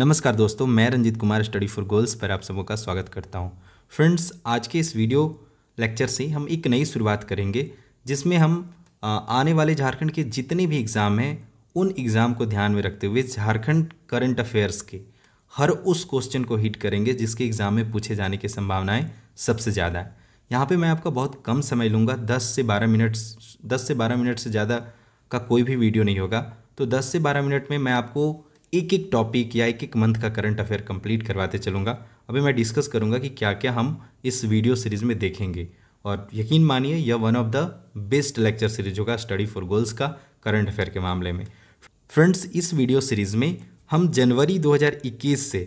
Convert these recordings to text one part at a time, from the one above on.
नमस्कार दोस्तों मैं Ranjeet Kumar Study for Goals पर आप सबों का स्वागत करता हूं फ्रेंड्स आज के इस वीडियो लेक्चर से हम एक नई शुरुआत करेंगे जिसमें हम आने वाले झारखंड के जितने भी एग्ज़ाम हैं उन एग्ज़ाम को ध्यान में रखते हुए झारखंड करंट अफेयर्स के हर उस क्वेश्चन को हिट करेंगे जिसके एग्ज़ाम में पूछे जाने की संभावनाएँ सबसे ज़्यादा है यहाँ पर मैं आपका बहुत कम समय लूँगा दस से बारह मिनट दस से बारह मिनट से ज़्यादा का कोई भी वीडियो नहीं होगा तो दस से बारह मिनट में मैं आपको एक एक टॉपिक या एक एक मंथ का करंट अफेयर कंप्लीट करवाते चलूँगा अभी मैं डिस्कस करूँगा कि क्या क्या हम इस वीडियो सीरीज़ में देखेंगे और यकीन मानिए यह one of the best lecture series होगा स्टडी फॉर गोल्स का करंट अफेयर के मामले में फ्रेंड्स इस वीडियो सीरीज़ में हम जनवरी 2021 से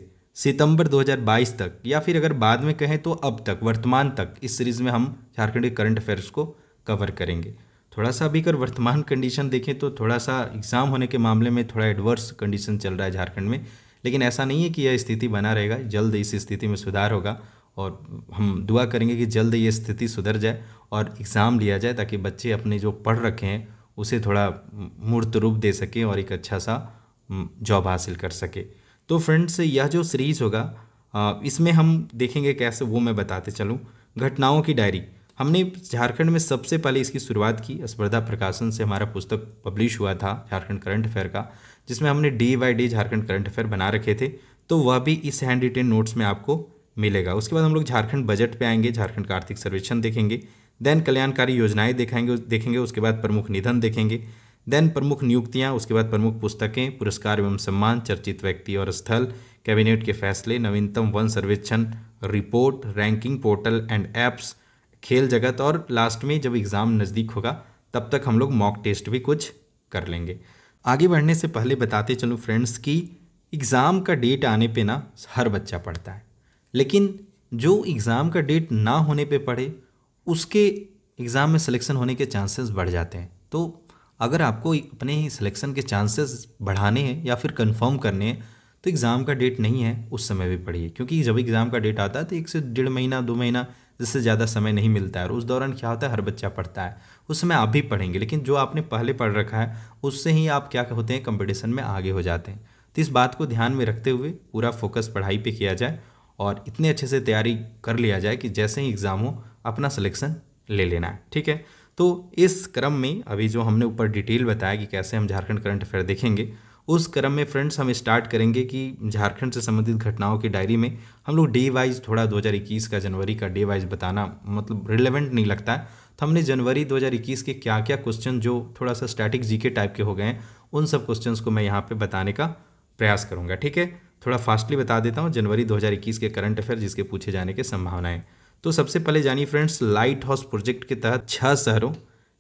सितंबर 2022 तक या फिर अगर बाद में कहें तो अब तक वर्तमान तक इस सीरीज़ में हम झारखंड के करंट अफेयर्स को कवर करेंगे थोड़ा सा भी अगर वर्तमान कंडीशन देखें तो थोड़ा सा एग्ज़ाम होने के मामले में थोड़ा एडवर्स कंडीशन चल रहा है झारखंड में लेकिन ऐसा नहीं है कि यह स्थिति बना रहेगा जल्द इस स्थिति में सुधार होगा और हम दुआ करेंगे कि जल्द ये स्थिति सुधर जाए और एग्ज़ाम लिया जाए ताकि बच्चे अपने जो पढ़ रखे हैं उसे थोड़ा मूर्त रूप दे सकें और एक अच्छा सा जॉब हासिल कर सके तो फ्रेंड्स यह जो सीरीज़ होगा इसमें हम देखेंगे कैसे वो मैं बताते चलूँ घटनाओं की डायरी हमने झारखंड में सबसे पहले इसकी शुरुआत की स्पर्धा प्रकाशन से हमारा पुस्तक पब्लिश हुआ था झारखंड करंट अफेयर का जिसमें हमने day by day Jharkhand current affair बना रखे थे तो वह भी इस हैंड रिटेन नोट्स में आपको मिलेगा उसके बाद हम लोग झारखंड बजट पे आएंगे झारखंड का आर्थिक सर्वेक्षण देखेंगे देन कल्याणकारी योजनाएं देखेंगे देखेंगे उसके बाद प्रमुख निधन देखेंगे देन प्रमुख नियुक्तियां उसके बाद प्रमुख पुस्तकें पुरस्कार एवं सम्मान चर्चित व्यक्ति और स्थल कैबिनेट के फैसले नवीनतम वन सर्वेक्षण report ranking portal and apps खेल जगत और लास्ट में जब एग्ज़ाम नज़दीक होगा तब तक हम लोग मॉक टेस्ट भी कुछ कर लेंगे आगे बढ़ने से पहले बताते चलूँ फ्रेंड्स कि एग्ज़ाम का डेट आने पे ना हर बच्चा पढ़ता है लेकिन जो एग्ज़ाम का डेट ना होने पे पढ़े उसके एग्ज़ाम में सिलेक्शन होने के चांसेस बढ़ जाते हैं तो अगर आपको अपने सिलेक्शन के चांसेस बढ़ाने हैं या फिर कंफर्म करने हैं तो एग्ज़ाम का डेट नहीं है उस समय भी पढ़िए क्योंकि जब एग्ज़ाम का डेट आता है तो एक से डेढ़ महीना दो महीना जिससे ज़्यादा समय नहीं मिलता है और उस दौरान क्या होता है हर बच्चा पढ़ता है उस समय आप भी पढ़ेंगे लेकिन जो आपने पहले पढ़ रखा है उससे ही आप क्या होते हैं कंपटीशन में आगे हो जाते हैं तो इस बात को ध्यान में रखते हुए पूरा फोकस पढ़ाई पर किया जाए और इतने अच्छे से तैयारी कर लिया जाए कि जैसे ही एग्ज़ाम हो अपना सिलेक्शन ले लेना है ठीक है तो इस क्रम में अभी जो हमने ऊपर डिटेल बताया कि कैसे हम झारखंड करंट अफेयर देखेंगे उस क्रम में फ्रेंड्स हम स्टार्ट करेंगे कि झारखंड से संबंधित घटनाओं की डायरी में हम लोग डे वाइज थोड़ा 2021 का जनवरी का डे वाइज बताना मतलब रिलेवेंट नहीं लगता है तो हमने जनवरी 2021 के क्या क्या क्वेश्चन जो थोड़ा सा स्टैटिक जीके टाइप के हो गए हैं उन सब क्वेश्चन को मैं यहाँ पर बताने का प्रयास करूँगा ठीक है थोड़ा फास्टली बता देता हूँ जनवरी 2021 के करंट अफेयर जिसके पूछे जाने की संभावनाएं तो सबसे पहले जानिए फ्रेंड्स लाइट हाउस प्रोजेक्ट के तहत छः शहरों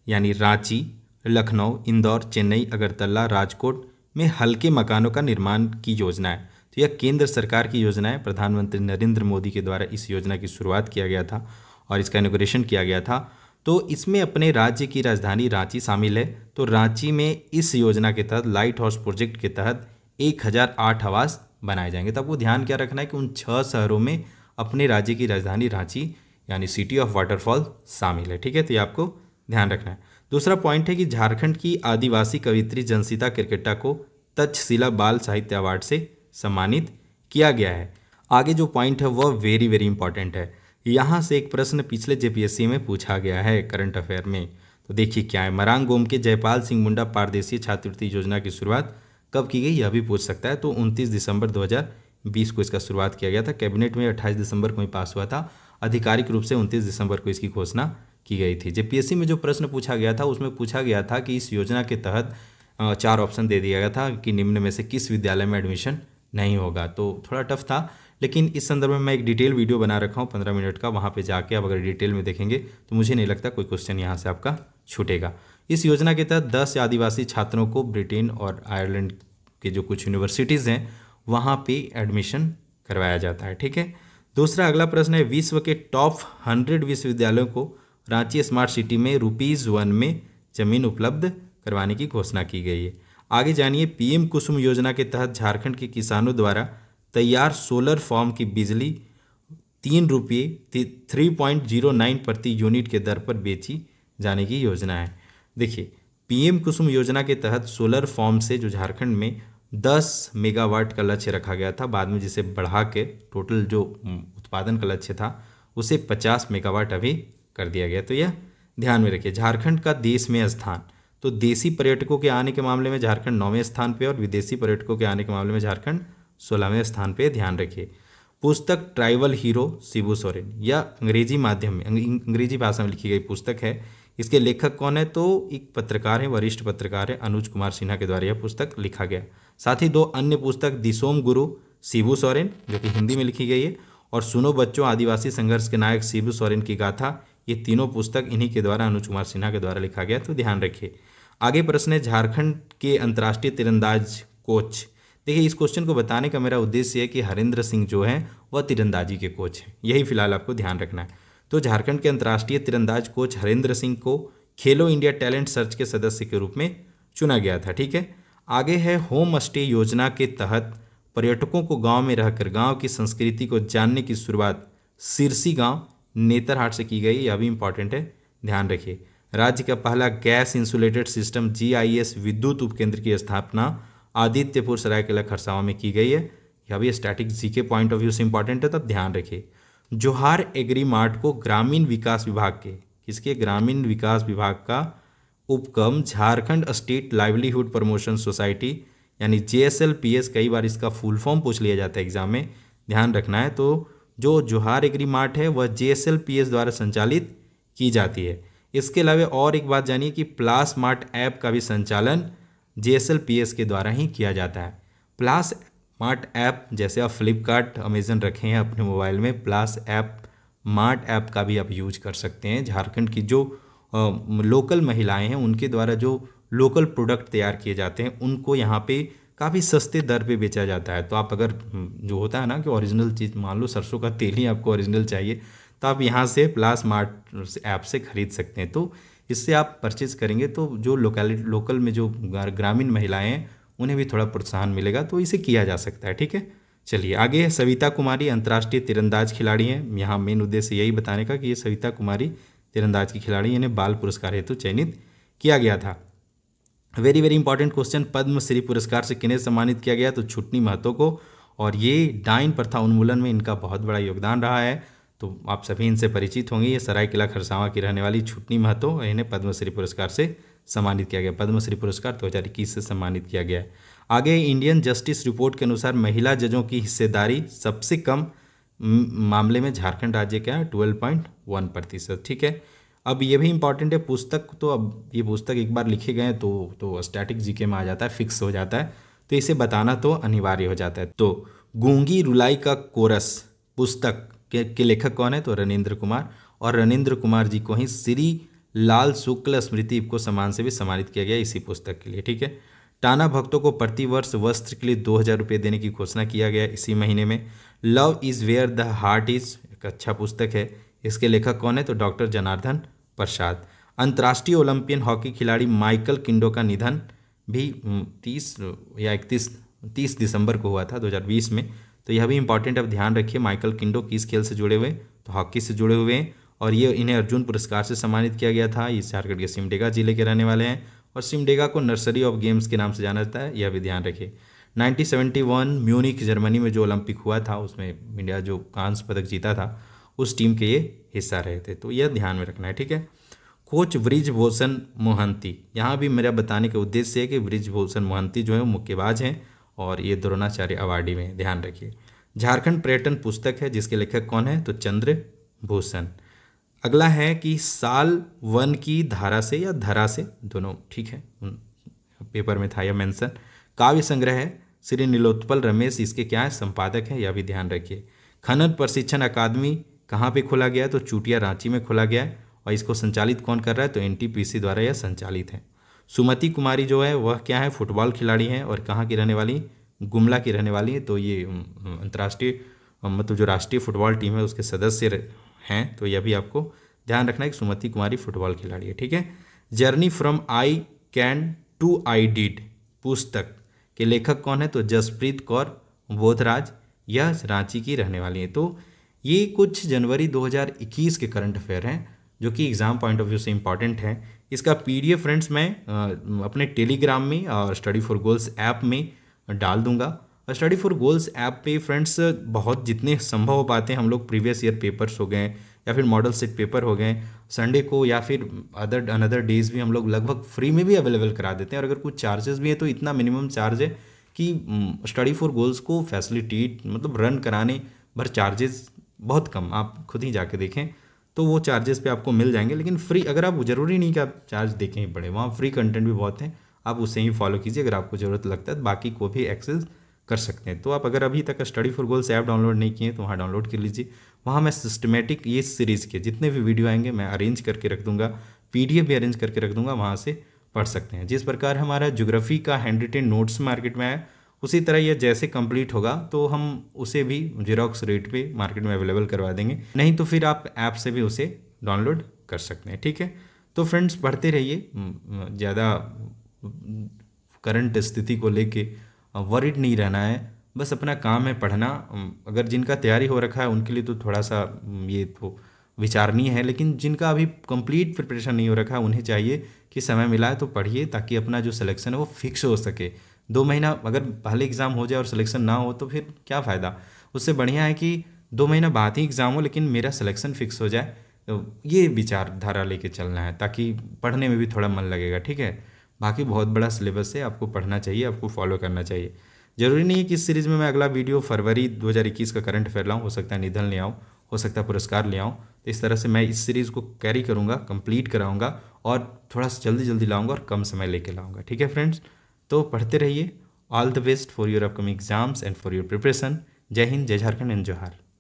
यानी रांची लखनऊ इंदौर चेन्नई अगरतला राजकोट में हल्के मकानों का निर्माण की योजना है तो यह केंद्र सरकार की योजना है प्रधानमंत्री नरेंद्र मोदी के द्वारा इस योजना की शुरुआत किया गया था और इसका इनोग्रेशन किया गया था तो इसमें अपने राज्य की राजधानी रांची शामिल है तो रांची में इस योजना के तहत लाइट हाउस प्रोजेक्ट के तहत एक हज़ार आठ आवास बनाए जाएंगे तो आपको ध्यान क्या रखना है कि उन छः शहरों में अपने राज्य की राजधानी रांची यानी सिटी ऑफ वाटरफॉल शामिल है ठीक है तो ये आपको ध्यान रखना है दूसरा पॉइंट है कि झारखंड की आदिवासी कवित्री जनसिता क्रिकेटा को तक्षशिला बाल साहित्य अवार्ड से सम्मानित किया गया है आगे जो पॉइंट है वह वेरी वेरी इंपॉर्टेंट है यहाँ से एक प्रश्न पिछले जेपीएससी में पूछा गया है करंट अफेयर में तो देखिए क्या है मरांग गोम के जयपाल सिंह मुंडा पारदेशी छात्रवृत्ति योजना की शुरुआत कब की गई यह भी पूछ सकता है तो 29 दिसंबर 2020 को इसका शुरुआत किया गया था कैबिनेट में 28 दिसंबर को ही पास हुआ था आधिकारिक रूप से 29 दिसंबर को इसकी घोषणा की गई थी जेपीएससी में जो प्रश्न पूछा गया था उसमें पूछा गया था कि इस योजना के तहत चार ऑप्शन दे दिया गया था कि निम्न में से किस विद्यालय में एडमिशन नहीं होगा तो थोड़ा टफ था लेकिन इस संदर्भ में मैं एक डिटेल वीडियो बना रखा हूँ पंद्रह मिनट का वहाँ पे जाके आप अगर डिटेल में देखेंगे तो मुझे नहीं लगता कोई क्वेश्चन यहाँ से आपका छूटेगा इस योजना के तहत दस आदिवासी छात्रों को ब्रिटेन और आयरलैंड के जो कुछ यूनिवर्सिटीज़ हैं वहाँ पे एडमिशन करवाया जाता है ठीक है दूसरा अगला प्रश्न है विश्व के टॉप हंड्रेड विश्वविद्यालयों को रांची स्मार्ट सिटी में रुपीज़ वन में ज़मीन उपलब्ध करवाने की घोषणा की गई है आगे जानिए पीएम कुसुम योजना के तहत झारखंड के किसानों द्वारा तैयार सोलर फॉर्म की बिजली तीन रुपये थ्री पॉइंट जीरो नाइन प्रति यूनिट के दर पर बेची जाने की योजना है देखिए पीएम कुसुम योजना के तहत सोलर फॉर्म से जो झारखंड में 10 मेगावाट का लक्ष्य रखा गया था बाद में जिसे बढ़ा के टोटल जो उत्पादन का लक्ष्य था उसे 50 मेगावाट अभी कर दिया गया तो यह ध्यान में रखिए झारखंड का देश में स्थान तो देसी पर्यटकों के आने के मामले में झारखंड नौवें स्थान पे और विदेशी पर्यटकों के आने के मामले में झारखंड सोलहवें स्थान पे ध्यान रखिए पुस्तक ट्राइबल हीरो शिबू सोरेन यह अंग्रेजी माध्यम में अंग्रेजी भाषा में लिखी गई पुस्तक है इसके लेखक कौन है तो एक पत्रकार है वरिष्ठ पत्रकार है अनुज कुमार सिन्हा के द्वारा यह पुस्तक लिखा गया साथ ही दो अन्य पुस्तक दिसोम गुरु शिबू सोरेन जो कि हिंदी में लिखी गई है और सुनो बच्चों आदिवासी संघर्ष के नायक शिबू सोरेन की गाथा ये तीनों पुस्तक इन्हीं के द्वारा अनुज कुमार सिन्हा के द्वारा लिखा गया तो ध्यान रखिए आगे प्रश्न है झारखंड के अंतर्राष्ट्रीय तिरंदाज कोच देखिए इस क्वेश्चन को बताने का मेरा उद्देश्य है कि हरेंद्र सिंह जो है वह तिरंदाजी के कोच हैं यही फिलहाल आपको ध्यान रखना है तो झारखंड के अंतर्राष्ट्रीय तिरंदाज कोच हरेंद्र सिंह को खेलो इंडिया टैलेंट सर्च के सदस्य के रूप में चुना गया था ठीक है आगे है होम स्टे योजना के तहत पर्यटकों को गांव में रहकर गांव की संस्कृति को जानने की शुरुआत सिरसी गांव नेतरहाट से की गई यह भी इंपॉर्टेंट है ध्यान रखिए राज्य का पहला गैस इंसुलेटेड सिस्टम जीआईएस विद्युत उपकेंद्र की स्थापना आदित्यपुर सरायकेला खरसावा में की गई है यह भी static G K point of view से इंपॉर्टेंट है तब ध्यान रखिए जोहार एग्री मार्ट को ग्रामीण विकास विभाग के किसके ग्रामीण विकास विभाग का उपक्रम Jharkhand state livelihood promotion society यानी जे कई बार इसका फुल फॉर्म पूछ लिया जाता है एग्जाम में ध्यान रखना है तो जो जोहार एग्री मार्ट है वह जे द्वारा संचालित की जाती है इसके अलावा और एक बात जानिए कि प्लास मार्ट ऐप का भी संचालन जे के द्वारा ही किया जाता है प्लास मार्ट ऐप जैसे आप फ्लिपकार्ट अमेजन रखे हैं अपने मोबाइल में प्लास ऐप मार्ट ऐप का भी आप यूज कर सकते हैं झारखंड की जो आ, लोकल महिलाएं हैं उनके द्वारा जो लोकल प्रोडक्ट तैयार किए जाते हैं उनको यहाँ पे काफ़ी सस्ते दर पे बेचा जाता है तो आप अगर हम्म, जो होता है ना कि ओरिजिनल चीज़ मान लो सरसों का तेल ही आपको ओरिजिनल चाहिए तो आप यहाँ से प्लास मार्ट ऐप से ख़रीद सकते हैं तो इससे आप परचेज़ करेंगे तो जो लोकेलिटी लोकल में जो ग्रामीण महिलाएँ हैं उन्हें भी थोड़ा प्रोत्साहन मिलेगा तो इसे किया जा सकता है ठीक है चलिए आगे है सविता कुमारी अंतर्राष्ट्रीय तिरंदाज खिलाड़ी हैं यहाँ मेन उद्देश्य यही बताने का कि ये सविता कुमारी तिरंदाज की खिलाड़ी इन्हें बाल पुरस्कार हेतु चयनित किया गया था very very important question Padmashri पुरस्कार से किन्हें सम्मानित किया गया तो छुटनी महतो को और ये डाइन प्रथा उन्मूलन में इनका बहुत बड़ा योगदान रहा है तो आप सभी इनसे परिचित होंगे ये सरायकिला खरसावा की रहने वाली छुटनी महतो इन्हें पद्मश्री पुरस्कार से सम्मानित किया गया पद्मश्री पुरस्कार दो हज़ार इक्कीस से सम्मानित किया गया आगे इंडियन जस्टिस रिपोर्ट के अनुसार महिला जजों की हिस्सेदारी सबसे कम मामले में झारखंड राज्य का ट्वेल्व पॉइंट वन प्रतिशत ठीक है अब ये भी इंपॉर्टेंट है पुस्तक तो अब ये पुस्तक एक बार लिखे गए तो तो स्टैटिक जीके में आ जाता है फिक्स हो जाता है तो इसे बताना तो अनिवार्य हो जाता है तो गूंगी रुलाई का कोरस पुस्तक के, के लेखक कौन है तो रनिंद्र कुमार और रनिंद्र कुमार जी को ही श्री लाल शुक्ल स्मृति को सम्मान से भी सम्मानित किया गया इसी पुस्तक के लिए ठीक है टाना भक्तों को प्रतिवर्ष वस्त्र के लिए दो हज़ार रुपये देने की घोषणा किया गया इसी महीने में love is where the heart is एक अच्छा पुस्तक है इसके लेखक कौन है तो डॉक्टर जनार्दन प्रसाद अंतर्राष्ट्रीय ओलंपियन हॉकी खिलाड़ी माइकल किंडो का निधन भी तीस या इकतीस तीस दिसंबर को हुआ था 2020 में तो यह भी इंपॉर्टेंट अब ध्यान रखिए माइकल किंडो किस खेल से जुड़े हुए तो हॉकी से जुड़े हुए हैं और ये इन्हें अर्जुन पुरस्कार से सम्मानित किया गया था ये झारखंड के सिमडेगा जिले के रहने वाले हैं और सिमडेगा को नर्सरी ऑफ गेम्स के नाम से जाना जाता है यह भी ध्यान रखिए 1971 म्यूनिक जर्मनी में जो ओलंपिक हुआ था उसमें इंडिया जो कांस पदक जीता था उस टीम के ये हिस्सा रहे थे तो यह ध्यान में रखना है ठीक है कोच ब्रिजभूषण मोहंती यहाँ भी मेरा बताने का उद्देश्य है कि ब्रिजभूषण मोहंती जो है वो मुक्केबाज हैं और ये द्रोणाचार्य अवार्डी में ध्यान रखिए झारखंड पर्यटन पुस्तक है जिसके लेखक कौन है तो चंद्र भूषण अगला है कि साल वन की धारा से या धरा से दोनों ठीक है पेपर में था यह मेंशन काव्य संग्रह है श्री नीलोत्पल रमेश इसके क्या है संपादक है यह भी ध्यान रखिए खनन प्रशिक्षण अकादमी कहाँ पे खोला गया है तो चूटिया रांची में खोला गया है और इसको संचालित कौन कर रहा है तो एन द्वारा यह संचालित है सुमति कुमारी जो है वह क्या है फुटबॉल खिलाड़ी हैं और कहाँ की रहने वाली गुमला की रहने वाली हैं तो ये अंतर्राष्ट्रीय मतलब जो राष्ट्रीय फुटबॉल टीम है उसके सदस्य हैं तो यह भी आपको ध्यान रखना है कि सुमति कुमारी फुटबॉल खिलाड़ी है ठीक है journey from I can to I did पुस्तक के लेखक कौन है तो जसप्रीत कौर बोधराज यह रांची की रहने वाली है तो ये कुछ जनवरी 2021 के करंट अफेयर हैं जो कि एग्ज़ाम पॉइंट ऑफ व्यू से इंपॉर्टेंट हैं इसका पी फ्रेंड्स मैं अपने टेलीग्राम में और स्टडी फॉर गोल्स ऐप में डाल दूँगा और स्टडी फॉर गोल्स ऐप पे फ्रेंड्स बहुत जितने संभव हो पाते हैं हम लोग प्रीवियस ईयर पेपर्स हो गए या फिर मॉडल सेट पेपर हो गए संडे को या फिर अदर अनदर डेज़ भी हम लोग लगभग फ्री में भी अवेलेबल करा देते हैं और अगर कुछ चार्जेस भी है तो इतना मिनिमम चार्ज है कि स्टडी फॉर गोल्स को फैसिलिटेट मतलब रन कराने भर चार्जेस बहुत कम आप खुद ही जाके देखें तो वो चार्जेस पे आपको मिल जाएंगे लेकिन फ्री अगर आप ज़रूरी नहीं कि आप चार्ज देखें ही पड़े वहाँ फ्री कंटेंट भी बहुत है आप उसे ही फॉलो कीजिए अगर आपको ज़रूरत लगता है तो बाकी को भी एक्सेस कर सकते हैं तो आप अगर अभी तक Study for Goals app download नहीं किए तो वहाँ डाउनलोड कर लीजिए वहाँ मैं सिस्टमेटिक ये सीरीज़ के जितने भी वीडियो आएंगे मैं अरेंज करके रख दूँगा पी भी अरेंज करके रख दूँगा वहाँ से पढ़ सकते हैं जिस प्रकार हमारा ज्योग्राफी का हैंड रिटेन नोट्स मार्केट में आया उसी तरह यह जैसे कंप्लीट होगा तो हम उसे भी जेरोक्स रेट पे मार्केट में अवेलेबल करवा देंगे नहीं तो फिर आप ऐप से भी उसे डाउनलोड कर सकते हैं ठीक है तो फ्रेंड्स पढ़ते रहिए ज़्यादा करंट स्थिति को लेके वरिड नहीं रहना है बस अपना काम है पढ़ना अगर जिनका तैयारी हो रखा है उनके लिए तो थोड़ा सा ये तो विचारनीय है लेकिन जिनका अभी कंप्लीट प्रिपरेशन नहीं हो रखा है उन्हें चाहिए कि समय मिला है तो पढ़िए ताकि अपना जो सिलेक्शन है वो फिक्स हो सके दो महीना अगर पहले एग्ज़ाम हो जाए और सिलेक्शन ना हो तो फिर क्या फ़ायदा उससे बढ़िया है कि दो महीना बाद ही एग्ज़ाम हो लेकिन मेरा सिलेक्शन फिक्स हो जाए तो ये विचारधारा लेके चलना है ताकि पढ़ने में भी थोड़ा मन लगेगा ठीक है बाकी बहुत बड़ा सिलेबस है आपको पढ़ना चाहिए आपको फॉलो करना चाहिए ज़रूरी नहीं है कि इस सीरीज़ में मैं अगला वीडियो फरवरी 2021 का करंट अफेयर लाऊँ हो सकता है निधन ले आऊँ हो सकता है पुरस्कार ले आऊँ तो इस तरह से मैं इस सीरीज़ को कैरी करूँगा कंप्लीट कराऊँगा और थोड़ा सा जल्दी जल्दी लाऊँगा और कम समय लेके लाऊँगा ठीक है फ्रेंड्स तो पढ़ते रहिए all the best for your upcoming exams and for your preparation जय हिंद जय झारखंड एंड जोहार